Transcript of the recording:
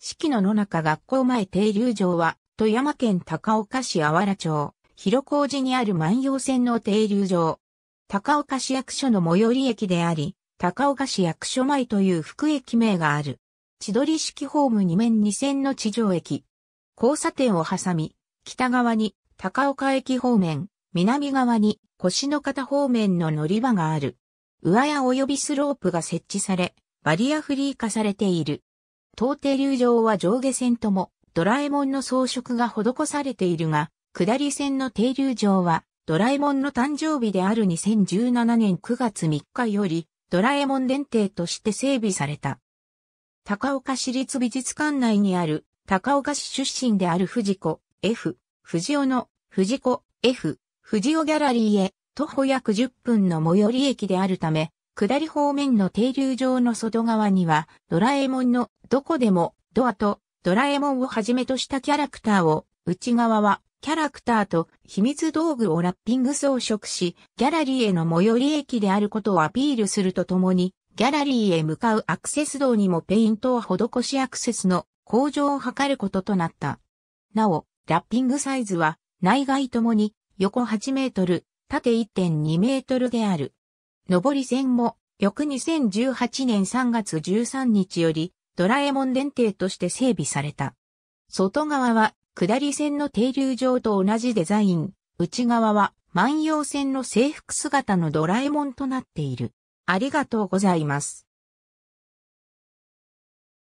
季の野中学校前停留場は、富山県高岡市あわら町、広小路にある万葉線の停留場。高岡市役所の最寄り駅であり、高岡市役所前という副駅名がある。千鳥式ホーム2面2線の地上駅。交差点を挟み、北側に高岡駅方面、南側に腰の方方面の乗り場がある。上屋及びスロープが設置され、バリアフリー化されている。東停流場は上下線とも、ドラえもんの装飾が施されているが、下り線の停留場は、ドラえもんの誕生日である2017年9月3日より、ドラえもん電停として整備された。高岡市立美術館内にある、高岡市出身である藤子 F、藤尾の藤子 F、藤尾ギャラリーへ、徒歩約10分の最寄り駅であるため、下り方面の停留場の外側には、ドラえもんのどこでもドアとドラえもんをはじめとしたキャラクターを、内側はキャラクターと秘密道具をラッピング装飾し、ギャラリーへの最寄り駅であることをアピールするとともに、ギャラリーへ向かうアクセス道にもペイントを施しアクセスの向上を図ることとなった。なお、ラッピングサイズは内外ともに横8メートル、縦1.2メートルである。上り線も、翌2018年3月13日より、ドラえもん電停として整備された。外側は、下り線の停留場と同じデザイン、内側は、万葉線の制服姿のドラえもんとなっている。ありがとうございます。